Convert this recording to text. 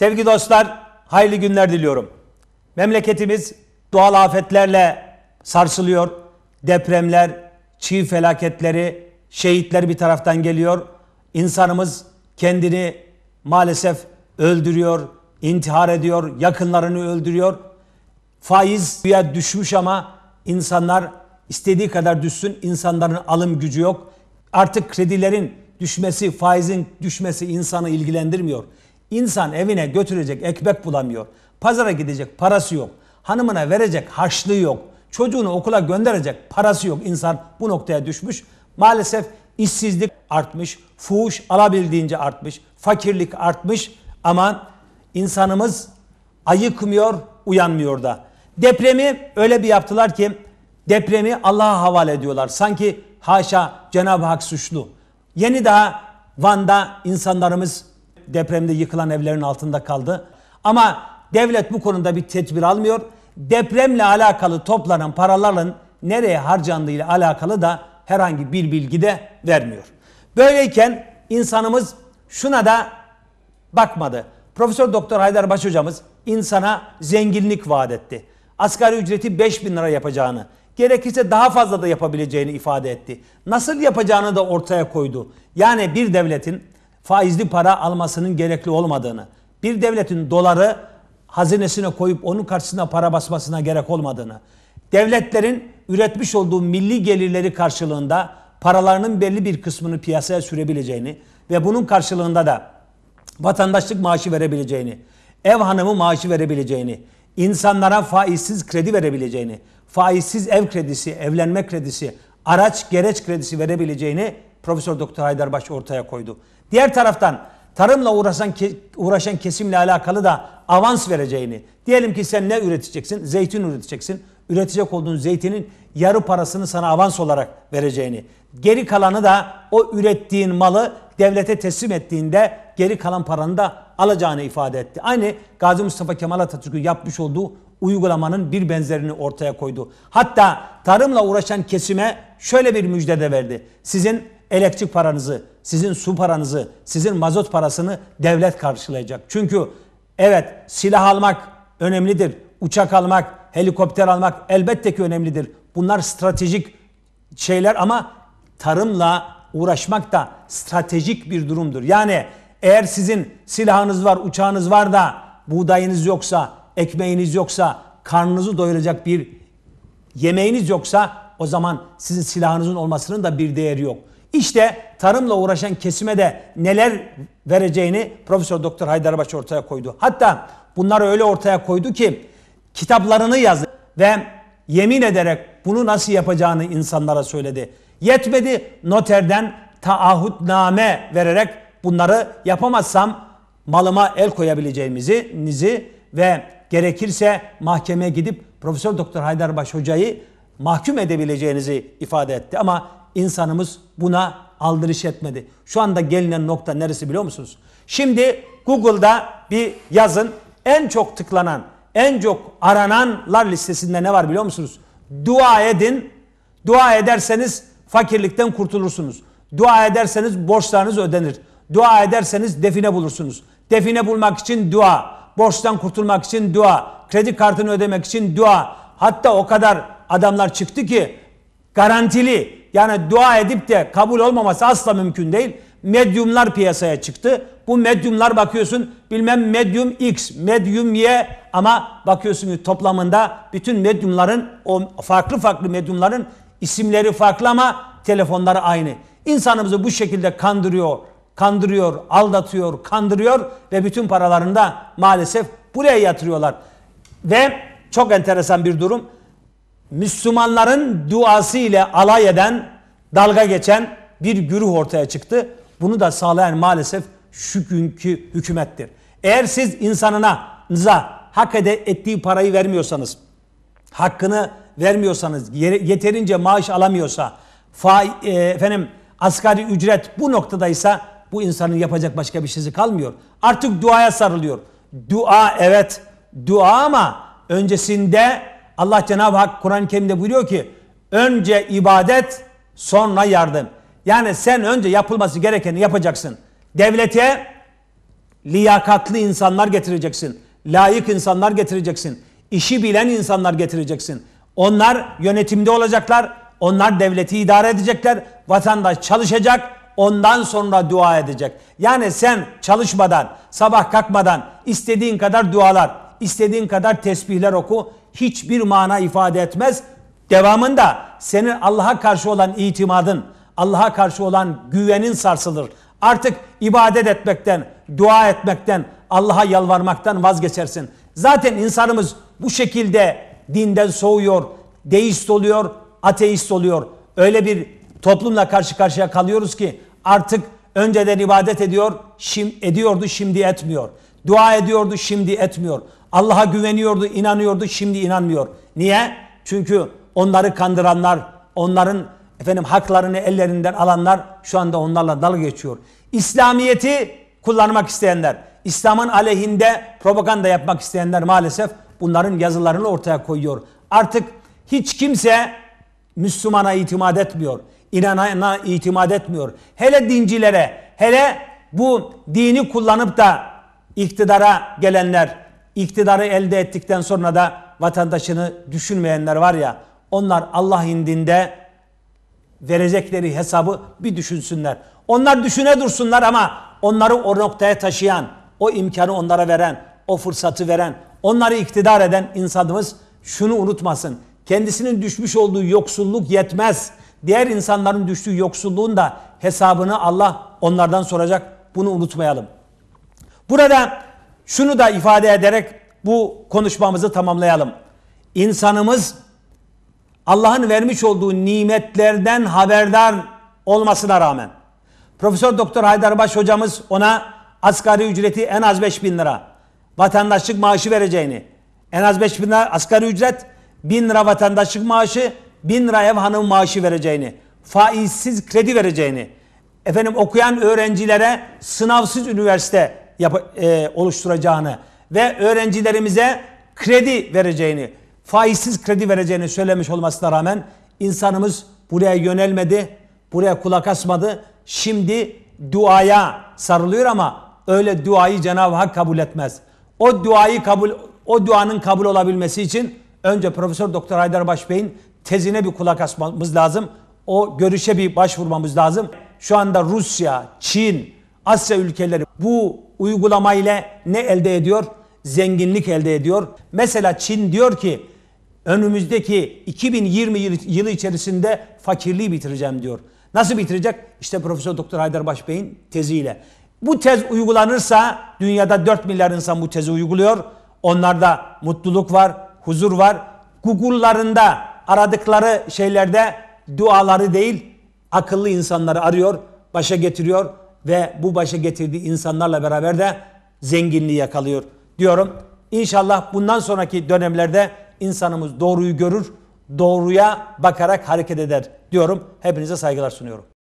Sevgili dostlar, hayırlı günler diliyorum. Memleketimiz doğal afetlerle sarsılıyor. Depremler, çiğ felaketleri, şehitler bir taraftan geliyor. İnsanımız kendini maalesef öldürüyor, intihar ediyor, yakınlarını öldürüyor. Faiz güya düşmüş ama insanlar istediği kadar düşsün, insanların alım gücü yok. Artık kredilerin düşmesi, faizin düşmesi insanı ilgilendirmiyor. İnsan evine götürecek ekmek bulamıyor. Pazara gidecek parası yok. Hanımına verecek harçlığı yok. Çocuğunu okula gönderecek parası yok. İnsan bu noktaya düşmüş. Maalesef işsizlik artmış, fuhuş alabildiğince artmış, fakirlik artmış ama insanımız ayıkmıyor, uyanmıyor da. Depremi öyle bir yaptılar ki depremi Allah'a havale ediyorlar. Sanki haşa Cenab-ı Hak suçlu. Yeni daha Van'da insanlarımız Depremde yıkılan evlerin altında kaldı. Ama devlet bu konuda bir tedbir almıyor. Depremle alakalı toplanan paraların nereye harcandığı ile alakalı da herhangi bir bilgi de vermiyor. Böyleyken insanımız şuna da bakmadı. Profesör Doktor Haydar Baş hocamız insana zenginlik vaat etti. Asgari ücreti 5 bin lira yapacağını, gerekirse daha fazla da yapabileceğini ifade etti. Nasıl yapacağını da ortaya koydu. Yani bir devletin faizli para almasının gerekli olmadığını, bir devletin doları hazinesine koyup onun karşısına para basmasına gerek olmadığını, devletlerin üretmiş olduğu milli gelirleri karşılığında paralarının belli bir kısmını piyasaya sürebileceğini ve bunun karşılığında da vatandaşlık maaşı verebileceğini, ev hanımı maaşı verebileceğini, insanlara faizsiz kredi verebileceğini, faizsiz ev kredisi, evlenme kredisi, araç gereç kredisi verebileceğini Profesör Doktor Haydarbaş ortaya koydu. Diğer taraftan tarımla uğraşan uğraşan kesimle alakalı da avans vereceğini. Diyelim ki sen ne üreteceksin? Zeytin üreteceksin. Üretecek olduğun zeytinin yarı parasını sana avans olarak vereceğini. Geri kalanı da o ürettiğin malı devlete teslim ettiğinde geri kalan paranı da alacağını ifade etti. Aynı Gazi Mustafa Kemal Atatürk'ün yapmış olduğu uygulamanın bir benzerini ortaya koydu. Hatta tarımla uğraşan kesime şöyle bir müjde de verdi. Sizin elektrik paranızı, sizin su paranızı, sizin mazot parasını devlet karşılayacak. Çünkü evet silah almak önemlidir. Uçak almak, helikopter almak elbette ki önemlidir. Bunlar stratejik şeyler ama tarımla uğraşmak da stratejik bir durumdur. Yani eğer sizin silahınız var, uçağınız var da buğdayınız yoksa, ekmeğiniz yoksa, karnınızı doyuracak bir yemeğiniz yoksa o zaman sizin silahınızın olmasının da bir değeri yok. İşte tarımla uğraşan kesime de neler vereceğini Profesör Doktor Haydarbaş ortaya koydu. Hatta bunları öyle ortaya koydu ki kitaplarını yazdı ve yemin ederek bunu nasıl yapacağını insanlara söyledi. Yetmedi noterden taahhütname vererek bunları yapamazsam malıma el koyabileceğimizi nizi ve gerekirse mahkemeye gidip Profesör Doktor Haydarbaş hocayı mahkum edebileceğinizi ifade etti. Ama insanımız buna aldırış etmedi. Şu anda gelinen nokta neresi biliyor musunuz? Şimdi Google'da bir yazın en çok tıklanan, en çok arananlar listesinde ne var biliyor musunuz? Dua edin. Dua ederseniz fakirlikten kurtulursunuz. Dua ederseniz borçlarınız ödenir. Dua ederseniz define bulursunuz. Define bulmak için dua, borçtan kurtulmak için dua, kredi kartını ödemek için dua. Hatta o kadar adamlar çıktı ki garantili yani dua edip de kabul olmaması asla mümkün değil. Medyumlar piyasaya çıktı. Bu medyumlar bakıyorsun bilmem medyum X, medyum Y ama bakıyorsun toplamında bütün medyumların o farklı farklı medyumların isimleri farklı ama telefonları aynı. İnsanımızı bu şekilde kandırıyor, kandırıyor, aldatıyor, kandırıyor ve bütün paralarını da maalesef buraya yatırıyorlar. Ve çok enteresan bir durum. Müslümanların duası ile alay eden, dalga geçen bir güruh ortaya çıktı. Bunu da sağlayan maalesef şu günkü hükümettir. Eğer siz insanınıza hak ede, ettiği parayı vermiyorsanız, hakkını vermiyorsanız, yeterince maaş alamıyorsa, fa, e, efendim asgari ücret bu noktadaysa bu insanın yapacak başka bir şeysi kalmıyor. Artık duaya sarılıyor. Dua evet, dua ama öncesinde Allah Cenab-ı Hak Kur'an-ı Kerim'de buyuruyor ki önce ibadet sonra yardım. Yani sen önce yapılması gerekeni yapacaksın. Devlete liyakatlı insanlar getireceksin. Layık insanlar getireceksin. İşi bilen insanlar getireceksin. Onlar yönetimde olacaklar. Onlar devleti idare edecekler. Vatandaş çalışacak. Ondan sonra dua edecek. Yani sen çalışmadan, sabah kalkmadan istediğin kadar dualar, istediğin kadar tesbihler oku. Hiçbir mana ifade etmez. Devamında senin Allah'a karşı olan itimadın, Allah'a karşı olan güvenin sarsılır. Artık ibadet etmekten, dua etmekten, Allah'a yalvarmaktan vazgeçersin. Zaten insanımız bu şekilde dinden soğuyor, deist oluyor, ateist oluyor. Öyle bir toplumla karşı karşıya kalıyoruz ki artık önceden ibadet ediyor, şim, ediyordu şimdi etmiyor. Dua ediyordu şimdi etmiyor. Allah'a güveniyordu, inanıyordu, şimdi inanmıyor. Niye? Çünkü onları kandıranlar, onların efendim haklarını ellerinden alanlar şu anda onlarla dalga geçiyor. İslamiyeti kullanmak isteyenler, İslam'ın aleyhinde propaganda yapmak isteyenler maalesef bunların yazılarını ortaya koyuyor. Artık hiç kimse Müslümana itimat etmiyor. İnanana itimat etmiyor. Hele dincilere, hele bu dini kullanıp da iktidara gelenler, iktidarı elde ettikten sonra da vatandaşını düşünmeyenler var ya onlar Allah indinde verecekleri hesabı bir düşünsünler. Onlar düşüne dursunlar ama onları o noktaya taşıyan, o imkanı onlara veren, o fırsatı veren, onları iktidar eden insanımız şunu unutmasın. Kendisinin düşmüş olduğu yoksulluk yetmez. Diğer insanların düştüğü yoksulluğun da hesabını Allah onlardan soracak. Bunu unutmayalım. Burada şunu da ifade ederek bu konuşmamızı tamamlayalım. İnsanımız Allah'ın vermiş olduğu nimetlerden haberdar olmasına rağmen Profesör Doktor Haydarbaş hocamız ona asgari ücreti en az 5 bin lira vatandaşlık maaşı vereceğini en az 5 bin lira asgari ücret 1000 lira vatandaşlık maaşı 1000 lira ev hanım maaşı vereceğini faizsiz kredi vereceğini efendim okuyan öğrencilere sınavsız üniversite yap- e, oluşturacağını ve öğrencilerimize kredi vereceğini, faizsiz kredi vereceğini söylemiş olmasına rağmen insanımız buraya yönelmedi, buraya kulak asmadı. Şimdi duaya sarılıyor ama öyle duayı Cenab-ı Hak kabul etmez. O duayı kabul o duanın kabul olabilmesi için önce Profesör Doktor Haydar Başbey'in tezine bir kulak asmamız lazım. O görüşe bir başvurmamız lazım. Şu anda Rusya, Çin, Asya ülkeleri bu uygulamayla ne elde ediyor? Zenginlik elde ediyor. Mesela Çin diyor ki önümüzdeki 2020 yılı içerisinde fakirliği bitireceğim diyor. Nasıl bitirecek? İşte Profesör Doktor Haydar Başbey'in teziyle. Bu tez uygulanırsa dünyada 4 milyar insan bu tezi uyguluyor. Onlarda mutluluk var, huzur var. Google'larında aradıkları şeylerde duaları değil akıllı insanları arıyor, başa getiriyor ve bu başa getirdiği insanlarla beraber de zenginliği yakalıyor diyorum. İnşallah bundan sonraki dönemlerde insanımız doğruyu görür, doğruya bakarak hareket eder diyorum. Hepinize saygılar sunuyorum.